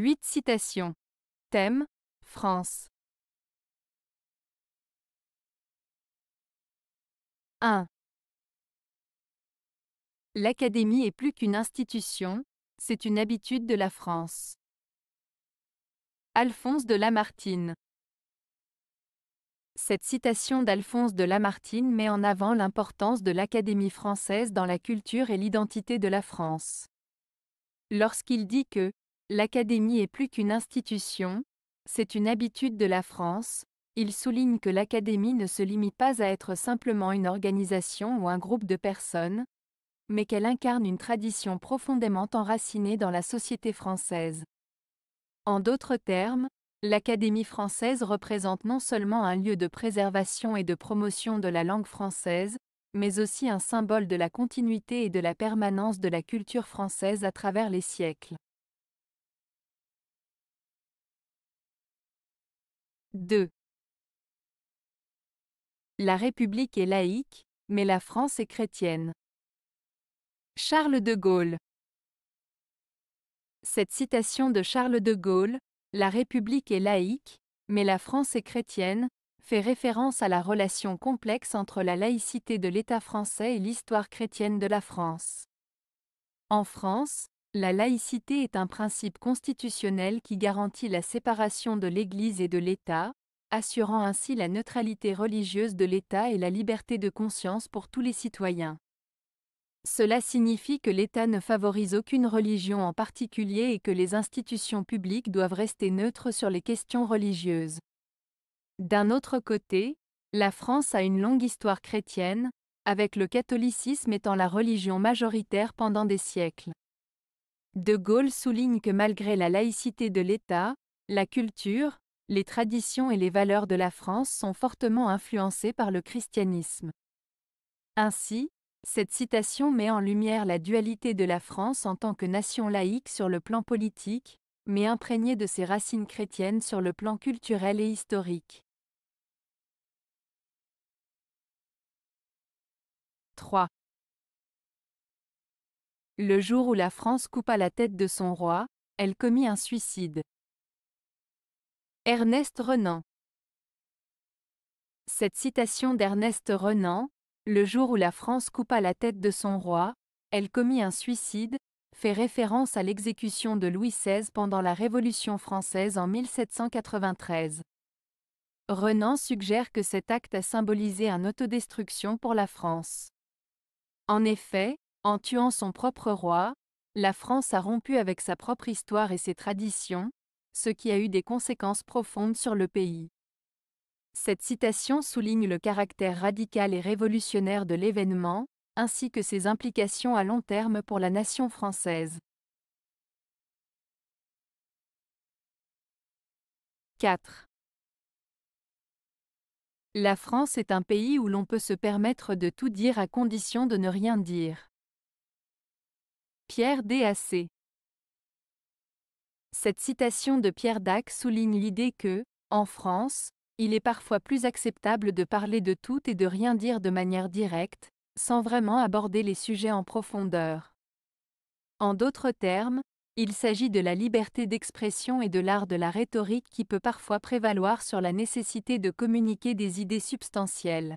8 citations. Thème France. 1. L'académie est plus qu'une institution, c'est une habitude de la France. Alphonse de Lamartine. Cette citation d'Alphonse de Lamartine met en avant l'importance de l'Académie française dans la culture et l'identité de la France. Lorsqu'il dit que L'académie est plus qu'une institution, c'est une habitude de la France. Il souligne que l'académie ne se limite pas à être simplement une organisation ou un groupe de personnes, mais qu'elle incarne une tradition profondément enracinée dans la société française. En d'autres termes, l'Académie française représente non seulement un lieu de préservation et de promotion de la langue française, mais aussi un symbole de la continuité et de la permanence de la culture française à travers les siècles. 2. La République est laïque, mais la France est chrétienne. Charles de Gaulle Cette citation de Charles de Gaulle, La République est laïque, mais la France est chrétienne, fait référence à la relation complexe entre la laïcité de l'État français et l'histoire chrétienne de la France. En France, la laïcité est un principe constitutionnel qui garantit la séparation de l'Église et de l'État, assurant ainsi la neutralité religieuse de l'État et la liberté de conscience pour tous les citoyens. Cela signifie que l'État ne favorise aucune religion en particulier et que les institutions publiques doivent rester neutres sur les questions religieuses. D'un autre côté, la France a une longue histoire chrétienne, avec le catholicisme étant la religion majoritaire pendant des siècles. De Gaulle souligne que malgré la laïcité de l'État, la culture, les traditions et les valeurs de la France sont fortement influencées par le christianisme. Ainsi, cette citation met en lumière la dualité de la France en tant que nation laïque sur le plan politique, mais imprégnée de ses racines chrétiennes sur le plan culturel et historique. 3. Le jour où la France coupa la tête de son roi, elle commit un suicide. Ernest Renan Cette citation d'Ernest Renan, le jour où la France coupa la tête de son roi, elle commit un suicide, fait référence à l'exécution de Louis XVI pendant la Révolution française en 1793. Renan suggère que cet acte a symbolisé un autodestruction pour la France. En effet, en tuant son propre roi, la France a rompu avec sa propre histoire et ses traditions, ce qui a eu des conséquences profondes sur le pays. Cette citation souligne le caractère radical et révolutionnaire de l'événement, ainsi que ses implications à long terme pour la nation française. 4. La France est un pays où l'on peut se permettre de tout dire à condition de ne rien dire. Pierre DAC. Cette citation de Pierre Dac souligne l'idée que, en France, il est parfois plus acceptable de parler de tout et de rien dire de manière directe, sans vraiment aborder les sujets en profondeur. En d'autres termes, il s'agit de la liberté d'expression et de l'art de la rhétorique qui peut parfois prévaloir sur la nécessité de communiquer des idées substantielles.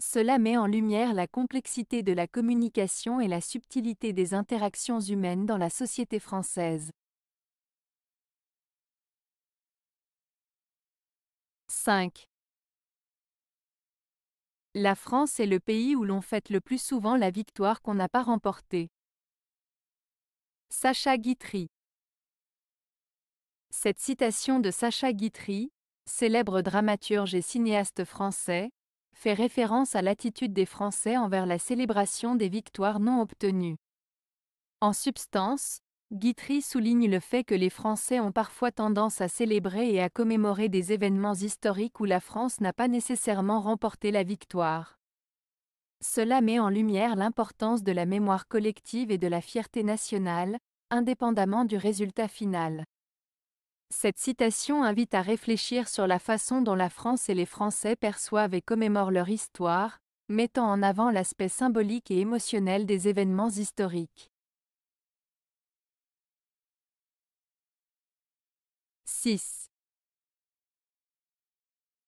Cela met en lumière la complexité de la communication et la subtilité des interactions humaines dans la société française. 5. La France est le pays où l'on fête le plus souvent la victoire qu'on n'a pas remportée. Sacha Guitry Cette citation de Sacha Guitry, célèbre dramaturge et cinéaste français, fait référence à l'attitude des Français envers la célébration des victoires non obtenues. En substance, Guitry souligne le fait que les Français ont parfois tendance à célébrer et à commémorer des événements historiques où la France n'a pas nécessairement remporté la victoire. Cela met en lumière l'importance de la mémoire collective et de la fierté nationale, indépendamment du résultat final. Cette citation invite à réfléchir sur la façon dont la France et les Français perçoivent et commémorent leur histoire, mettant en avant l'aspect symbolique et émotionnel des événements historiques. 6.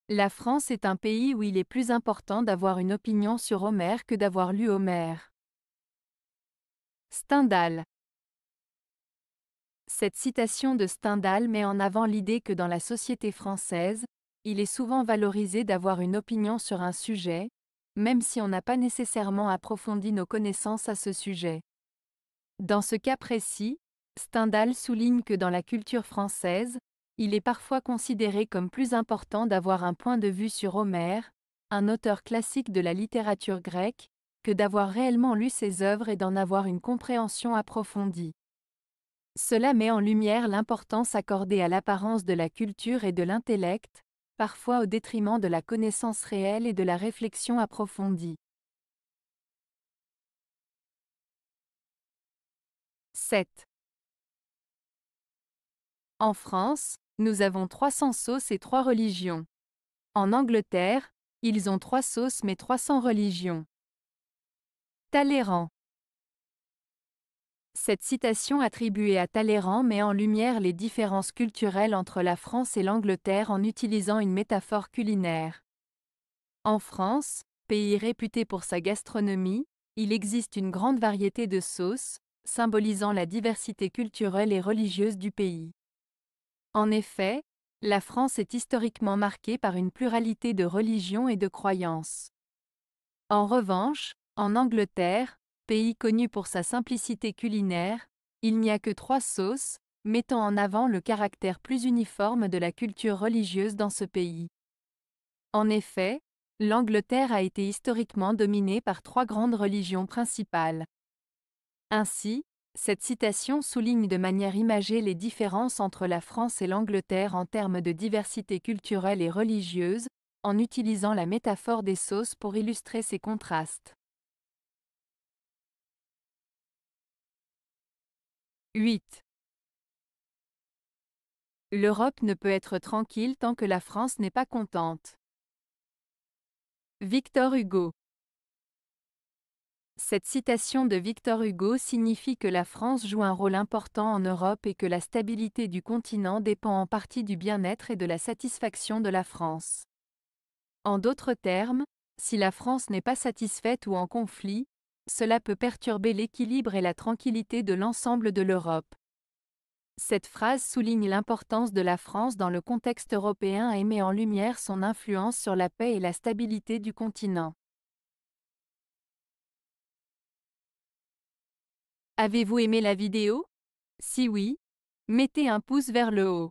La France est un pays où il est plus important d'avoir une opinion sur Homère que d'avoir lu Homère. Stendhal cette citation de Stendhal met en avant l'idée que dans la société française, il est souvent valorisé d'avoir une opinion sur un sujet, même si on n'a pas nécessairement approfondi nos connaissances à ce sujet. Dans ce cas précis, Stendhal souligne que dans la culture française, il est parfois considéré comme plus important d'avoir un point de vue sur Homère, un auteur classique de la littérature grecque, que d'avoir réellement lu ses œuvres et d'en avoir une compréhension approfondie. Cela met en lumière l'importance accordée à l'apparence de la culture et de l'intellect, parfois au détriment de la connaissance réelle et de la réflexion approfondie. 7. En France, nous avons 300 sauces et 3 religions. En Angleterre, ils ont 3 sauces mais 300 religions. Talleyrand cette citation attribuée à Talleyrand met en lumière les différences culturelles entre la France et l'Angleterre en utilisant une métaphore culinaire. En France, pays réputé pour sa gastronomie, il existe une grande variété de sauces, symbolisant la diversité culturelle et religieuse du pays. En effet, la France est historiquement marquée par une pluralité de religions et de croyances. En revanche, en Angleterre, pays connu pour sa simplicité culinaire, il n'y a que trois sauces, mettant en avant le caractère plus uniforme de la culture religieuse dans ce pays. En effet, l'Angleterre a été historiquement dominée par trois grandes religions principales. Ainsi, cette citation souligne de manière imagée les différences entre la France et l'Angleterre en termes de diversité culturelle et religieuse, en utilisant la métaphore des sauces pour illustrer ces contrastes. 8. L'Europe ne peut être tranquille tant que la France n'est pas contente. Victor Hugo Cette citation de Victor Hugo signifie que la France joue un rôle important en Europe et que la stabilité du continent dépend en partie du bien-être et de la satisfaction de la France. En d'autres termes, si la France n'est pas satisfaite ou en conflit, cela peut perturber l'équilibre et la tranquillité de l'ensemble de l'Europe. Cette phrase souligne l'importance de la France dans le contexte européen et met en lumière son influence sur la paix et la stabilité du continent. Avez-vous aimé la vidéo Si oui, mettez un pouce vers le haut.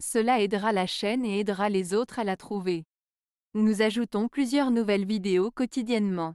Cela aidera la chaîne et aidera les autres à la trouver. Nous ajoutons plusieurs nouvelles vidéos quotidiennement.